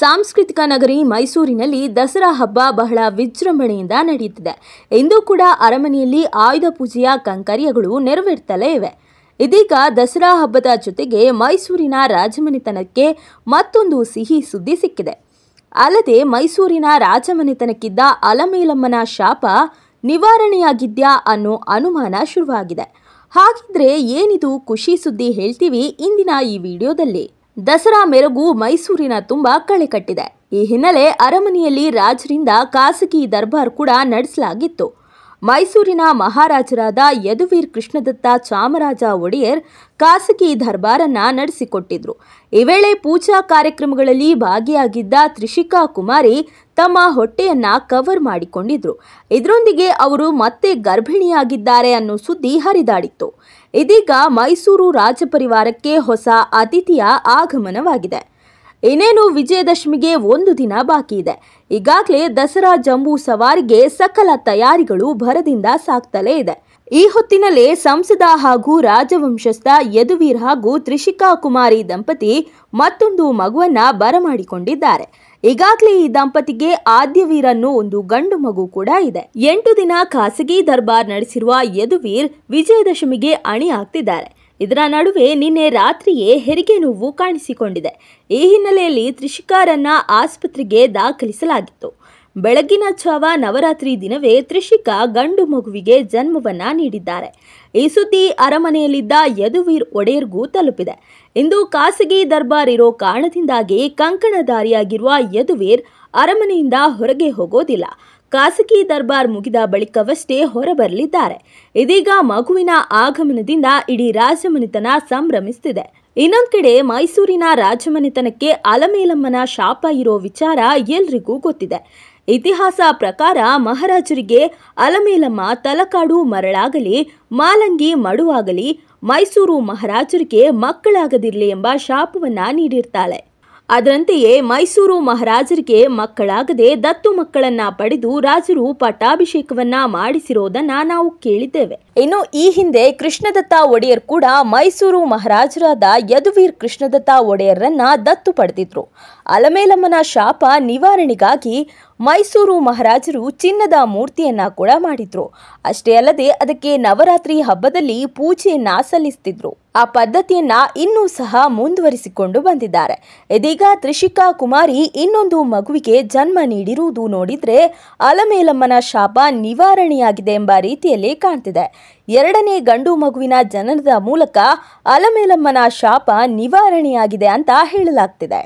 ಸಾಂಸ್ಕೃತಿಕ ನಗರಿ ಮೈಸೂರಿನಲ್ಲಿ ದಸರಾ ಹಬ್ಬ ಬಹಳ ವಿಜೃಂಭಣೆಯಿಂದ ನಡೆಯುತ್ತಿದೆ ಇಂದು ಕೂಡ ಅರಮನೆಯಲ್ಲಿ ಆಯುಧ ಪೂಜೆಯ ಕಂಕರ್ಯಗಳು ನೆರವೇರ್ತಲೇ ಇವೆ ಇದೀಗ ದಸರಾ ಹಬ್ಬದ ಜೊತೆಗೆ ಮೈಸೂರಿನ ರಾಜಮನೆತನಕ್ಕೆ ಮತ್ತೊಂದು ಸಿಹಿ ಸುದ್ದಿ ಸಿಕ್ಕಿದೆ ಅಲ್ಲದೆ ಮೈಸೂರಿನ ರಾಜಮನೆತನಕ್ಕಿದ್ದ ಅಲಮೇಲಮ್ಮನ ಶಾಪ ನಿವಾರಣೆಯಾಗಿದ್ಯಾ ಅನ್ನೋ ಅನುಮಾನ ಶುರುವಾಗಿದೆ ಹಾಗಿದ್ರೆ ಏನಿದು ಖುಷಿ ಸುದ್ದಿ ಹೇಳ್ತೀವಿ ಇಂದಿನ ಈ ವಿಡಿಯೋದಲ್ಲಿ ದಸರಾ ಮೆರುಗು ಮೈಸೂರಿನ ತುಂಬ ಕಳೆ ಕಟ್ಟಿದೆ ಈ ಹಿನ್ನೆಲೆ ಅರಮನೆಯಲ್ಲಿ ರಾಜರಿಂದ ಖಾಸಗಿ ದರ್ಬಾರ್ ಕೂಡ ನಡೆಸಲಾಗಿತ್ತು ಮೈಸೂರಿನ ಮಹಾರಾಜರಾದ ಯದುವೀರ್ ಕೃಷ್ಣದತ್ತ ಚಾಮರಾಜ ಒಡೆಯರ್ ಖಾಸಗಿ ದರ್ಬಾರನ್ನ ನಡೆಸಿಕೊಟ್ಟಿದ್ರು ಈ ವೇಳೆ ಪೂಜಾ ಕಾರ್ಯಕ್ರಮಗಳಲ್ಲಿ ಭಾಗಿಯಾಗಿದ್ದ ತ್ರಿಷಿಕಾ ಕುಮಾರಿ ತಮ್ಮ ಹೊಟ್ಟೆಯನ್ನ ಕವರ್ ಮಾಡಿಕೊಂಡಿದ್ರು ಇದರೊಂದಿಗೆ ಅವರು ಮತ್ತೆ ಗರ್ಭಿಣಿಯಾಗಿದ್ದಾರೆ ಅನ್ನೋ ಸುದ್ದಿ ಹರಿದಾಡಿತ್ತು ಇದೀಗ ಮೈಸೂರು ರಾಜಪರಿವಾರಕ್ಕೆ ಹೊಸ ಅತಿಥಿಯ ಆಗಮನವಾಗಿದೆ ಇನ್ನೇನು ವಿಜಯದಶಮಿಗೆ ಒಂದು ದಿನ ಬಾಕಿ ಇದೆ ಈಗಾಗಲೇ ದಸರಾ ಜಂಬೂ ಸವಾರಿಗೆ ಸಕಲ ತಯಾರಿಗಳು ಭರದಿಂದ ಸಾಕ್ತಲೇ ಇದೆ ಈ ಹೊತ್ತಿನಲ್ಲೇ ಸಂಸದ ಹಾಗೂ ರಾಜವಂಶಸ್ಥ ಯದುವೀರ್ ಹಾಗೂ ತ್ರಿಷಿಕಾ ಕುಮಾರಿ ದಂಪತಿ ಮತ್ತೊಂದು ಮಗುವನ್ನ ಬರಮಾಡಿಕೊಂಡಿದ್ದಾರೆ ಈಗಾಗಲೇ ಈ ದಂಪತಿಗೆ ಆದ್ಯವೀರನ್ನು ಒಂದು ಗಂಡು ಮಗು ಕೂಡ ಇದೆ ಎಂಟು ದಿನ ಖಾಸಗಿ ದರ್ಬಾರ್ ನಡೆಸಿರುವ ಯದುವೀರ್ ವಿಜಯದಶಮಿಗೆ ಅಣಿ ಹಾಕ್ತಿದ್ದಾರೆ ಇದರ ನಡುವೆ ನಿನ್ನೆ ರಾತ್ರಿಯೇ ಹೆರಿಗೆ ನೋವು ಕಾಣಿಸಿಕೊಂಡಿದೆ ಈ ಹಿನ್ನೆಲೆಯಲ್ಲಿ ತ್ರಿಷಿಕಾರನ್ನ ಆಸ್ಪತ್ರೆಗೆ ದಾಖಲಿಸಲಾಗಿತ್ತು ಬೆಳಗಿನ ಜಾವ ನವರಾತ್ರಿ ದಿನವೇ ತ್ರಿಷಿಕಾ ಗಂಡು ಮಗುವಿಗೆ ಜನ್ಮವನ್ನ ನೀಡಿದ್ದಾರೆ ಈ ಸುದ್ದಿ ಅರಮನೆಯಲ್ಲಿದ್ದ ಯದುವೀರ್ ಒಡೆಯರ್ಗೂ ತಲುಪಿದೆ ಇಂದು ಖಾಸಗಿ ದರ್ಬಾರ್ ಇರೋ ಕಾರಣದಿಂದಾಗಿ ಕಂಕಣಧಾರಿಯಾಗಿರುವ ಯದುವೀರ್ ಅರಮನೆಯಿಂದ ಹೊರಗೆ ಹೋಗೋದಿಲ್ಲ ಖಾಸಗಿ ದರ್ಬಾರ್ ಮುಗಿದ ಬಳಿಕವಷ್ಟೇ ಹೊರಬರಲಿದ್ದಾರೆ ಇದೀಗ ಮಗುವಿನ ಆಗಮನದಿಂದ ಇಡೀ ರಾಜಮನೆತನ ಸಂಭ್ರಮಿಸುತ್ತಿದೆ ಇನ್ನೊಂದು ಕಡೆ ಮೈಸೂರಿನ ರಾಜಮನೆತನಕ್ಕೆ ಅಲಮೇಲಮ್ಮನ ಶಾಪ ಇರೋ ವಿಚಾರ ಎಲ್ರಿಗೂ ಗೊತ್ತಿದೆ ಇತಿಹಾಸ ಪ್ರಕಾರ ಮಹಾರಾಜರಿಗೆ ಅಲಮೇಲಮ್ಮ ತಲಕಾಡು ಮರಳಾಗಲಿ ಮಾಲಂಗಿ ಮಡುವಾಗಲಿ ಮೈಸೂರು ಮಹಾರಾಜರಿಗೆ ಮಕ್ಕಳಾಗದಿರಲಿ ಎಂಬ ಶಾಪವನ್ನು ನೀಡಿರ್ತಾಳೆ ಅದರಂತೆಯೇ ಮೈಸೂರು ಮಹಾರಾಜರಿಗೆ ಮಕ್ಕಳಾಗದೆ ದತ್ತು ಮಕ್ಕಳನ್ನ ಪಡೆದು ರಾಜರು ಪಟ್ಟಾಭಿಷೇಕವನ್ನ ಮಾಡಿಸಿರೋದನ್ನ ನಾವು ಕೇಳಿದ್ದೇವೆ ಇನ್ನು ಈ ಹಿಂದೆ ಕೃಷ್ಣದತ್ತ ಒಡೆಯರ್ ಕೂಡ ಮೈಸೂರು ಮಹಾರಾಜರಾದ ಯದುವೀರ್ ಕೃಷ್ಣದತ್ತ ಒಡೆಯರನ್ನ ದತ್ತು ಪಡೆದಿದ್ರು ಅಲಮೇಲಮ್ಮನ ಶಾಪ ನಿವಾರಣೆಗಾಗಿ ಮೈಸೂರು ಮಹಾರಾಜರು ಚಿನ್ನದ ಮೂರ್ತಿಯನ್ನ ಕೂಡ ಮಾಡಿದ್ರು ಅಷ್ಟೇ ಅಲ್ಲದೆ ಅದಕ್ಕೆ ನವರಾತ್ರಿ ಹಬ್ಬದಲ್ಲಿ ಪೂಜೆಯನ್ನ ಸಲ್ಲಿಸ್ತಿದ್ರು ಆ ಪದ್ಧತಿಯನ್ನ ಇನ್ನೂ ಸಹ ಮುಂದುವರಿಸಿಕೊಂಡು ಬಂದಿದ್ದಾರೆ ಇದೀಗ ತ್ರಿಷಿಕಾ ಕುಮಾರಿ ಇನ್ನೊಂದು ಮಗುವಿಗೆ ಜನ್ಮ ನೀಡಿರುವುದು ನೋಡಿದ್ರೆ ಅಲಮೇಲಮ್ಮನ ಶಾಪ ನಿವಾರಣೆಯಾಗಿದೆ ಎಂಬ ರೀತಿಯಲ್ಲಿ ಕಾಣ್ತಿದೆ ಎರಡನೇ ಗಂಡು ಮಗುವಿನ ಜನನದ ಮೂಲಕ ಅಲಮೇಲಮ್ಮನ ಶಾಪ ನಿವಾರಣೆಯಾಗಿದೆ ಅಂತ ಹೇಳಲಾಗ್ತಿದೆ